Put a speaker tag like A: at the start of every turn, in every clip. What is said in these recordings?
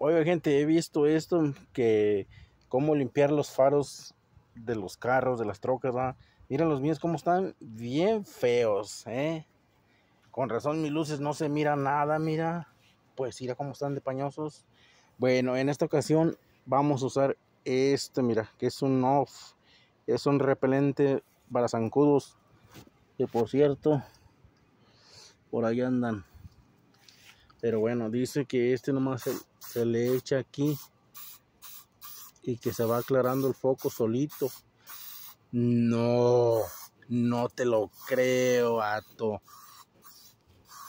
A: Oiga gente, he visto esto, que cómo limpiar los faros de los carros, de las trocas, ¿verdad? Miren los míos cómo están bien feos, ¿eh? Con razón mis luces no se mira nada, mira. Pues mira cómo están de pañosos. Bueno, en esta ocasión vamos a usar este, mira, que es un off. Es un repelente para zancudos. Que por cierto, por ahí andan. Pero bueno, dice que este nomás se, le echa aquí y que se va aclarando el foco solito. No, no te lo creo, Ato.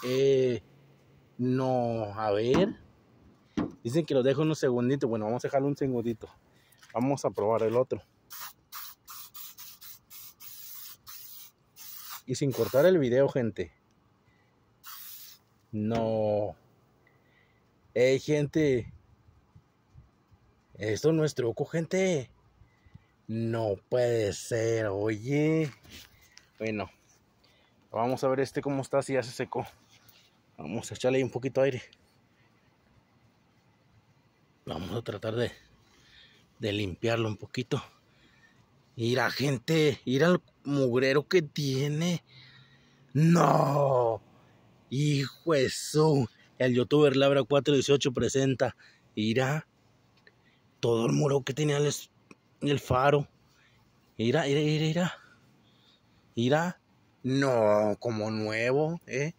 A: Eh, no, a ver. Dicen que lo dejo unos segunditos. Bueno, vamos a dejarlo un segundito. Vamos a probar el otro. Y sin cortar el video, gente. No. Hey, gente. Esto no es truco, gente. No puede ser, oye. Bueno, vamos a ver este cómo está, si ya se secó. Vamos a echarle un poquito de aire. Vamos a tratar de, de limpiarlo un poquito. la gente, ir al mugrero que tiene. No, hijo eso el youtuber Labra 418 presenta, irá todo el muro que tenía el, faro, irá, irá, irá, irá, no, como nuevo, eh,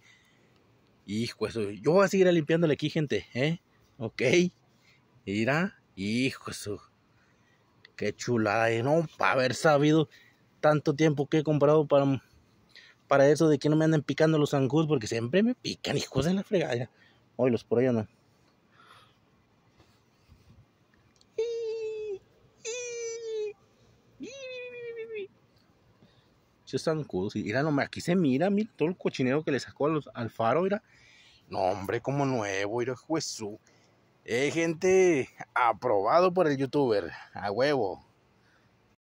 A: hijo, eso, yo voy a seguir limpiándole aquí, gente, eh, ok, irá, hijo, eso, qué chulada, ¿eh? no, para haber sabido tanto tiempo que he comprado para para eso de que no me anden picando los zancudos, porque siempre me pican, hijos de la fregada. Hoy los por allá andan. están cudos. Y mira aquí se mira, mira todo el cochinero que le sacó a los, al faro, No, hombre, como nuevo, mira, juez. Eh, gente, aprobado por el youtuber, a huevo.